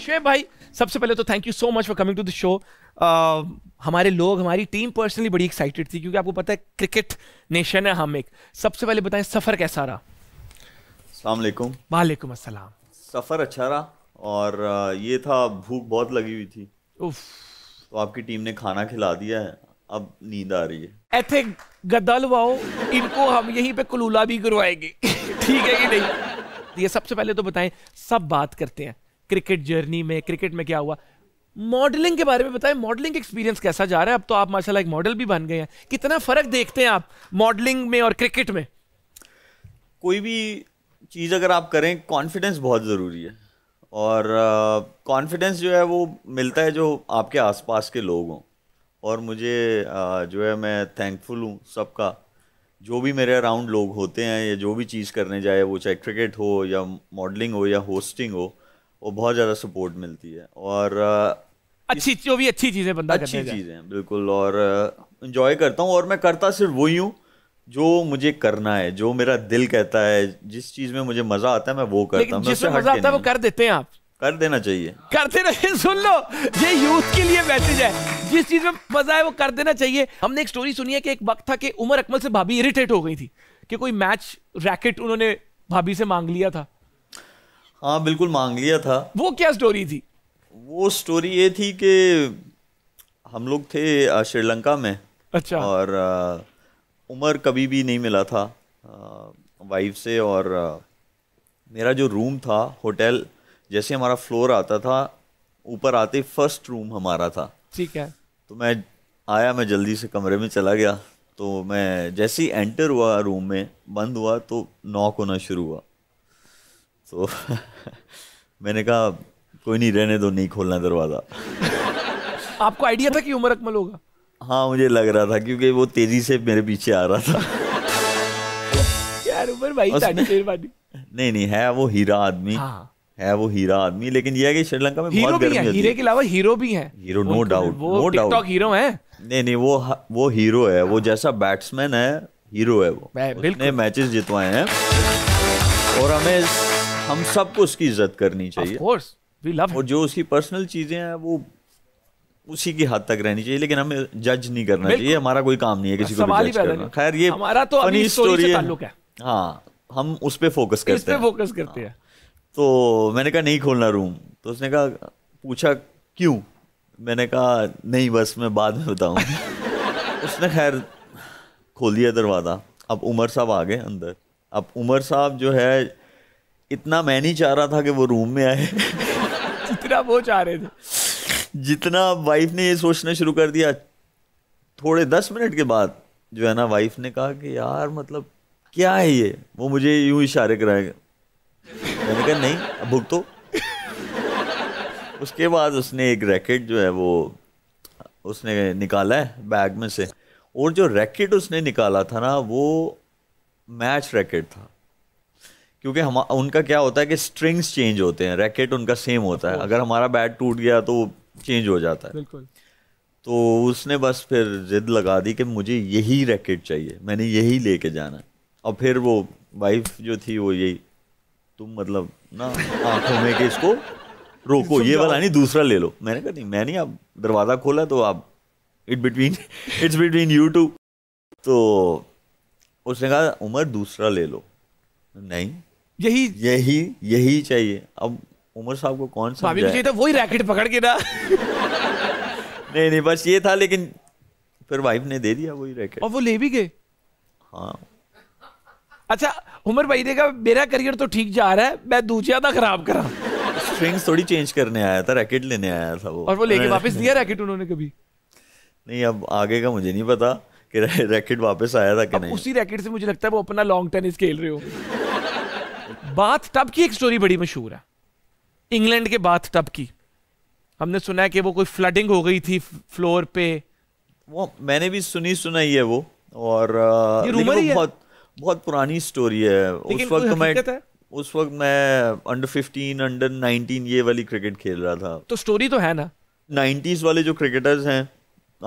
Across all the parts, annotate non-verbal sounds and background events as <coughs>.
शुएब भाई सबसे पहले तो thank you so much for coming to the show हमारे लोग हमारी टीम पर्सनली बड़ी एक्साइटेड थी क्योंकि आपको पता है क्रिकेट नेशन है हम एक सबसे पहले बताएं सफ़र कैसा रहा सलामकुम वालेकुम असलम सफ़र अच्छा रहा और uh, ये था भूख बहुत लगी हुई थी उफ तो आपकी टीम ने खाना खिला दिया है अब नींद आ रही है ऐथे गदलवाओ इनको हम यहीं पे कुलूला भी करवाएंगे <laughs> ठीक है कि नहीं तो ये सबसे पहले तो बताएं सब बात करते हैं क्रिकेट जर्नी में क्रिकेट में क्या हुआ मॉडलिंग के बारे में बताएं मॉडलिंग एक्सपीरियंस कैसा जा रहा है अब तो आप माशाल्लाह एक मॉडल भी बन गए हैं कितना फ़र्क देखते हैं आप मॉडलिंग में और क्रिकेट में कोई भी चीज़ अगर आप करें कॉन्फिडेंस बहुत ज़रूरी है और कॉन्फिडेंस uh, जो है वो मिलता है जो आपके आसपास के लोग हों और मुझे uh, जो है मैं थैंकफुल हूँ सबका जो भी मेरे अराउंड लोग होते हैं या जो भी चीज़ करने जाए वो चाहे क्रिकेट हो या मॉडलिंग हो या होस्टिंग हो वो बहुत ज़्यादा सपोर्ट मिलती है और अच्छी जो भी अच्छी चीज़ें बंदा अच्छी चीज़ें हैं बिल्कुल और इंजॉय करता हूँ और मैं करता सिर्फ वही हूँ जो मुझे करना है जो मेरा दिल कहता है जिस चीज़ में मुझे मज़ा आता है मैं वो करता हूँ जिसमें मज़ा आता है वो कर देते हैं आप कर देना चाहिए कर देना चाहिए सुन लो ये यूथ के लिए मैसेज है जिस चीज में मजा है वो कर देना चाहिए हमने एक स्टोरी सुनी है कि एक वक्त था कि उमर अकमल से भाभी इरिटेट हो गई थी कि कोई मैच रैकेट उन्होंने भाभी से मांग लिया था हाँ बिल्कुल मांग लिया था वो क्या स्टोरी थी वो स्टोरी ये थी कि हम लोग थे श्रीलंका में अच्छा और उमर कभी भी नहीं मिला था वाइफ से और मेरा जो रूम था होटल जैसे हमारा फ्लोर आता था ऊपर आते फर्स्ट रूम हमारा था ठीक है तो मैं आया मैं जल्दी से कमरे में चला गया तो मैं जैसे ही एंटर हुआ रूम में बंद हुआ तो नॉक होना शुरू हुआ सो so, <laughs> मैंने कहा कोई नहीं रहने दो नहीं खोलना दरवाज़ा <laughs> आपको आइडिया था कि उमर अकमल होगा हाँ मुझे लग रहा था क्योंकि वो तेज़ी से मेरे पीछे आ रहा था <laughs> यार उमर भाई नहीं नहीं है वो हीरा आदमी हाँ। है वो हीरा आदमी लेकिन ये है कि श्रीलंका में बहुत गर्मी है, हीरे के अलावा हीरो भी है hero no doubt no doubt hero है नहीं नहीं वो वो हीरो है वो जैसा बैट्समैन है हीरो है वो उसने मैचेस जितवाए हैं और हमें हम सबको उसकी इज्जत करनी चाहिए कोर्स वी लव और जो उसकी पर्सनल चीज़ें हैं वो उसी की हद तक रहनी चाहिए लेकिन हमें जज नहीं करना चाहिए हमारा कोई काम नहीं है किसी को खैर ये हमारा तो फनी स्टोरी है हाँ हम उस पर फोकस करते इस पे हैं फोकस करते हाँ। हैं तो मैंने कहा नहीं खोलना रूम तो उसने कहा पूछा क्यों मैंने कहा नहीं बस मैं बाद में बताऊं <laughs> उसने खैर खोल दिया दरवाज़ा अब उमर साहब आ गए अंदर अब उमर साहब जो है इतना मैं नहीं चाह रहा था कि वो रूम में आए जितना वो चाह रहे थे जितना वाइफ ने ये सोचना शुरू कर दिया थोड़े दस मिनट के बाद जो है ना वाइफ ने कहा कि यार मतलब क्या है ये वो मुझे यूं इशारे कराएगा मैंने कहा नहीं अब भुगतो उसके बाद उसने एक रैकेट जो है वो उसने निकाला है बैग में से और जो रैकेट उसने निकाला था ना वो मैच रैकेट था क्योंकि हम उनका क्या होता है कि स्ट्रिंग्स चेंज होते हैं रैकेट उनका सेम होता है अगर हमारा बैट टूट गया तो चेंज हो जाता है बिल्कुल तो उसने बस फिर जिद लगा दी कि मुझे यही रैकेट चाहिए मैंने यही लेके जाना और फिर वो वाइफ जो थी वो यही तुम मतलब ना आंखों में कि इसको रोको ये वाला नहीं दूसरा ले लो मैंने कहा नहीं मैं नहीं आप दरवाज़ा खोला तो आप it between it's between you two तो उसने कहा उमर दूसरा ले लो नहीं यही यही यही चाहिए अब उमर साहब को कौन सा चाहिए था वही रैकेट पकड़ के ना नहीं नहीं बस ये था लेकिन फिर वाइफ ने दे दिया वही रैकेट और वो ले भी गए हाँ अच्छा उमर भाई देखा मेरा करियर तो ठीक जा रहा है मैं दूसरा था खराब करा स्ट्रिंग्स थोड़ी चेंज करने आया था रैकेट लेने आया था वो और वो लेके वापस दिया <laughs> रैकेट उन्होंने कभी नहीं अब आगे का मुझे नहीं पता कि रैकेट वापस आया था कि नहीं उसी रैकेट से मुझे लगता है वो अपना लॉन्ग टेनिस खेल रहे हो बाथ टब की एक स्टोरी बड़ी मशहूर है इंग्लैंड के बाथ टब की हमने सुना है कि वो कोई फ्लडिंग हो गई थी फ्लोर पे वो मैंने भी सुनी सुनाई है वो और रूमर ही बहुत बहुत पुरानी स्टोरी है उस वक्त मैं उस वक्त मैं अंडर 15 अंडर 19 ये वाली क्रिकेट खेल रहा था तो स्टोरी तो है ना 90s वाले जो क्रिकेटर्स हैं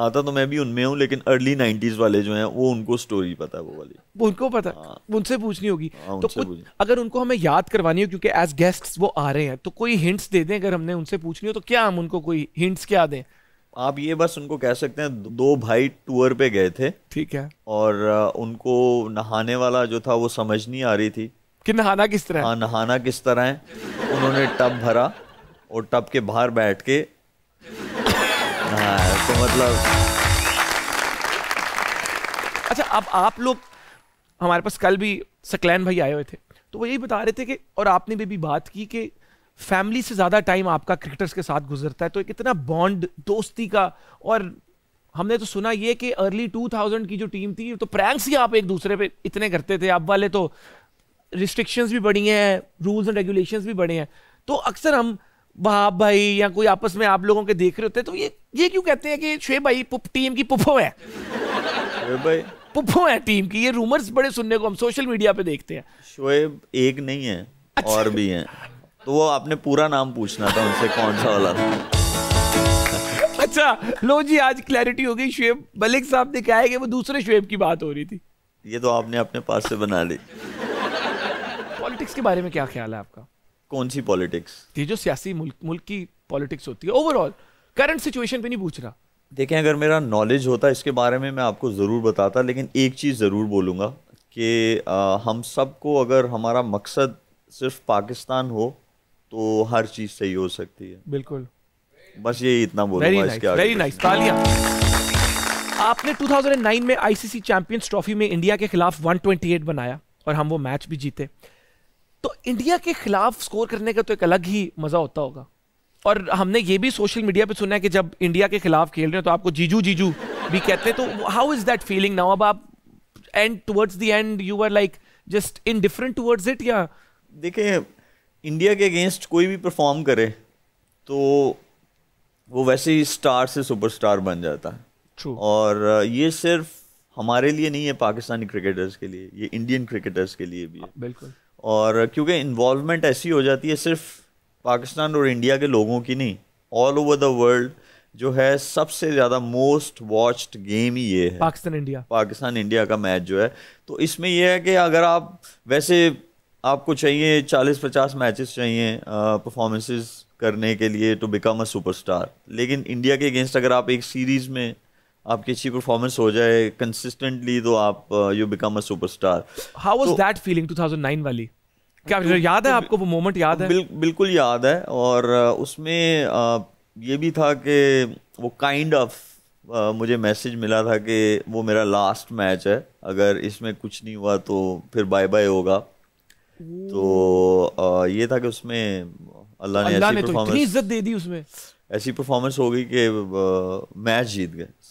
आता तो मैं भी उनमें हूँ लेकिन अर्ली नाइन्टीज वाले जो हैं वो उनको स्टोरी पता है वो वाली उनको पता है हाँ। उनसे पूछनी होगी हाँ, तो उन, अगर उनको हमें याद करवानी हो क्योंकि एज गेस्ट वो आ रहे हैं तो कोई हिंट्स दे दें अगर हमने उनसे पूछनी हो तो क्या हम उनको कोई हिंट्स क्या दें आप ये बस उनको कह सकते हैं दो भाई टूर पे गए थे ठीक है और उनको नहाने वाला जो था वो समझ नहीं आ रही थी कि नहाना किस तरह हाँ नहाना किस तरह है उन्होंने टब भरा और टब के बाहर बैठ के <coughs> नहाया तो मतलब अच्छा अब आप लोग हमारे पास कल भी सकलैन भाई आए हुए थे तो वो यही बता रहे थे कि और आपने भी, भी बात की कि फैमिली से ज़्यादा टाइम आपका क्रिकेटर्स के साथ गुजरता है तो एक इतना बॉन्ड दोस्ती का और हमने तो सुना ये कि अर्ली 2000 की जो टीम थी तो प्रैंक्स ही आप एक दूसरे पे इतने करते थे अब वाले तो रिस्ट्रिक्शंस भी बढ़ी हैं रूल्स एंड रेगुलेशंस भी बढ़े हैं तो अक्सर हम बाप भाई या कोई आपस में आप लोगों के देख रहे होते तो ये ये क्यों कहते हैं कि शे भाई टीम की पुप्पो है भाई पुप्पो है टीम की ये रूमर्स बड़े सुनने को हम सोशल मीडिया पे देखते हैं शोएब एक नहीं है अच्छा। और भी हैं तो वो आपने पूरा नाम पूछना था उनसे कौन सा वाला था अच्छा लो जी आज क्लैरिटी हो गई शुएब मलिक साहब ने कहा है कि वो दूसरे शुएब की बात हो रही थी ये तो आपने अपने पास से बना ली पॉलिटिक्स के बारे में क्या ख्याल है आपका कौन सी पॉलिटिक्स ये जो सियासी मुल्क मुल्क की पॉलिटिक्स होती है ओवरऑल करंट सिचुएशन पे नहीं पूछ रहा देखें अगर मेरा नॉलेज होता इसके बारे में मैं आपको ज़रूर बताता लेकिन एक चीज़ ज़रूर बोलूँगा कि हम सबको अगर हमारा मकसद सिर्फ पाकिस्तान हो तो हर चीज़ सही हो सकती है बिल्कुल बस यही इतना बोलूँगा इसके आगे तालियां आपने 2009 में आईसीसी चैंपियंस ट्रॉफी में इंडिया के खिलाफ 128 बनाया और हम वो मैच भी जीते तो इंडिया के खिलाफ स्कोर करने का तो एक अलग ही मज़ा होता होगा और हमने ये भी सोशल मीडिया पे सुना है कि जब इंडिया के खिलाफ खेल रहे हैं तो आपको जीजू जीजू भी कहते हैं तो how is that feeling now अब आप and towards the end you are like just in different towards it या देखें इंडिया के अगेंस्ट कोई भी परफॉर्म करे तो वो वैसे ही स्टार से सुपरस्टार बन जाता है True. और ये सिर्फ हमारे लिए नहीं है पाकिस्तानी क्रिकेटर्स के लिए ये इंडियन क्रिकेटर्स के लिए भी है बिल्कुल और क्योंकि इन्वॉलमेंट ऐसी हो जाती है सिर्फ पाकिस्तान और इंडिया के लोगों की नहीं ऑल ओवर द वर्ल्ड जो है सबसे ज़्यादा मोस्ट वॉच्ड गेम ही ये है पाकिस्तान इंडिया पाकिस्तान इंडिया का मैच जो है तो इसमें यह है कि अगर आप वैसे आपको चाहिए चालीस पचास मैचेस चाहिए परफॉर्मेंसेस करने के लिए टू बिकम अ सुपरस्टार लेकिन इंडिया के अगेंस्ट अगर आप एक सीरीज़ में आपकी अच्छी परफॉर्मेंस हो जाए कंसिस्टेंटली तो आप you become a superstar how was that feeling 2009 वाली क्या तो, याद है आपको वो मोमेंट याद है बिल, बिल्कुल याद है और uh, उसमें uh, ये भी था कि वो kind kind of of, uh, मुझे मैसेज मिला था कि वो मेरा लास्ट मैच है अगर इसमें कुछ नहीं हुआ तो फिर बाय बाय होगा तो आ, ये था कि उसमें अल्लाह ने, अल्ला ने तो इतनी इज्जत दे दी उसमें ऐसी परफॉर्मेंस हो गई कि मैच जीत गए